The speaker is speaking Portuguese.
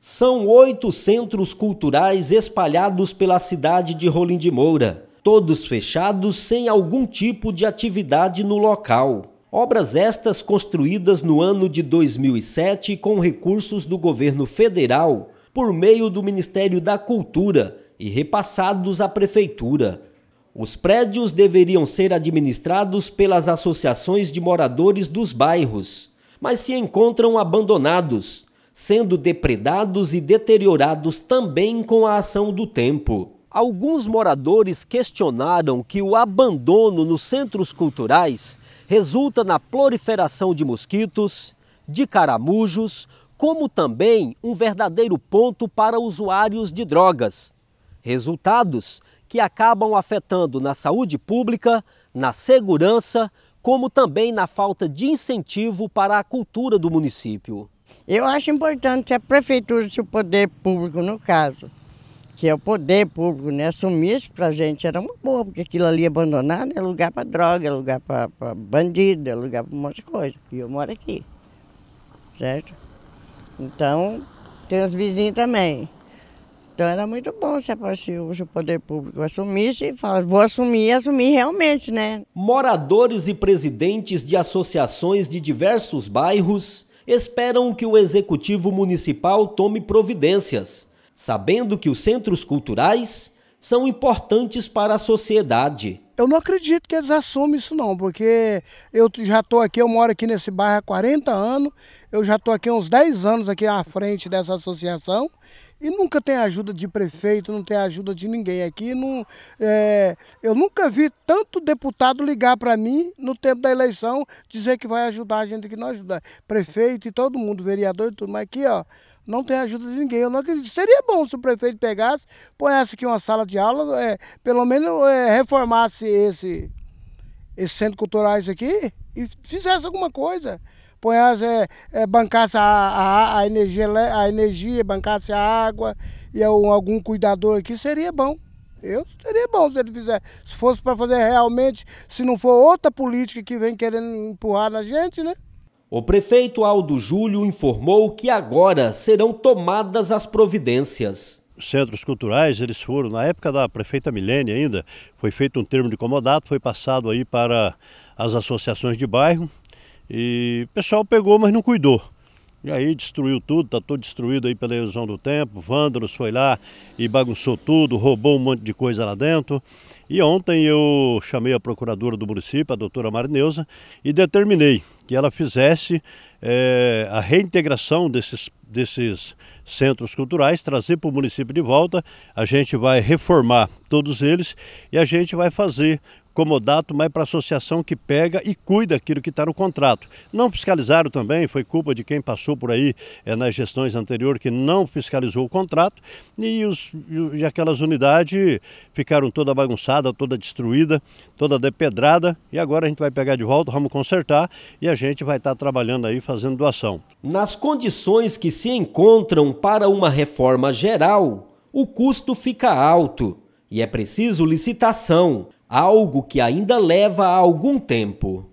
São oito centros culturais espalhados pela cidade de Rolim de Moura, todos fechados sem algum tipo de atividade no local. Obras estas construídas no ano de 2007 com recursos do governo federal, por meio do Ministério da Cultura e repassados à Prefeitura. Os prédios deveriam ser administrados pelas associações de moradores dos bairros, mas se encontram abandonados sendo depredados e deteriorados também com a ação do tempo. Alguns moradores questionaram que o abandono nos centros culturais resulta na proliferação de mosquitos, de caramujos, como também um verdadeiro ponto para usuários de drogas. Resultados que acabam afetando na saúde pública, na segurança, como também na falta de incentivo para a cultura do município. Eu acho importante a prefeitura, se o poder público, no caso, que é o poder público, né, assumisse para a gente, era uma boa, porque aquilo ali é abandonado é lugar para droga, é lugar para bandido, é lugar para um monte de coisa. E eu moro aqui, certo? Então, tem os vizinhos também. Então era muito bom se, se o poder público assumisse e falasse, vou assumir, assumir realmente, né? Moradores e presidentes de associações de diversos bairros esperam que o Executivo Municipal tome providências, sabendo que os centros culturais são importantes para a sociedade eu não acredito que eles assumem isso não, porque eu já estou aqui, eu moro aqui nesse bairro há 40 anos, eu já estou aqui uns 10 anos aqui à frente dessa associação e nunca tem ajuda de prefeito, não tem ajuda de ninguém aqui. Não, é, eu nunca vi tanto deputado ligar para mim no tempo da eleição dizer que vai ajudar a gente que não ajuda. Prefeito e todo mundo, vereador e tudo, mas aqui ó, não tem ajuda de ninguém. Eu não acredito. Seria bom se o prefeito pegasse, põe essa aqui uma sala de aula, é, pelo menos é, reformasse esse, esse centro culturais aqui e fizesse alguma coisa. Ponhasse, é, é, bancasse a, a, a, energia, a energia, bancasse a água e algum cuidador aqui, seria bom. Eu seria bom se ele fizer. Se fosse para fazer realmente, se não for outra política que vem querendo empurrar na gente, né? O prefeito Aldo Júlio informou que agora serão tomadas as providências centros culturais, eles foram, na época da prefeita Milene ainda, foi feito um termo de comodato, foi passado aí para as associações de bairro e o pessoal pegou, mas não cuidou. E aí destruiu tudo, está tudo destruído aí pela erosão do tempo. Vândalos foi lá e bagunçou tudo, roubou um monte de coisa lá dentro. E ontem eu chamei a procuradora do município, a doutora Marineuza, e determinei que ela fizesse é, a reintegração desses, desses centros culturais, trazer para o município de volta. A gente vai reformar todos eles e a gente vai fazer comodato, mas para a associação que pega e cuida aquilo que está no contrato. Não fiscalizaram também, foi culpa de quem passou por aí é, nas gestões anteriores que não fiscalizou o contrato e, os, e aquelas unidades ficaram toda bagunçada, toda destruída, toda depedrada e agora a gente vai pegar de volta, vamos consertar e a gente vai estar tá trabalhando aí fazendo doação. Nas condições que se encontram para uma reforma geral, o custo fica alto e é preciso licitação algo que ainda leva algum tempo.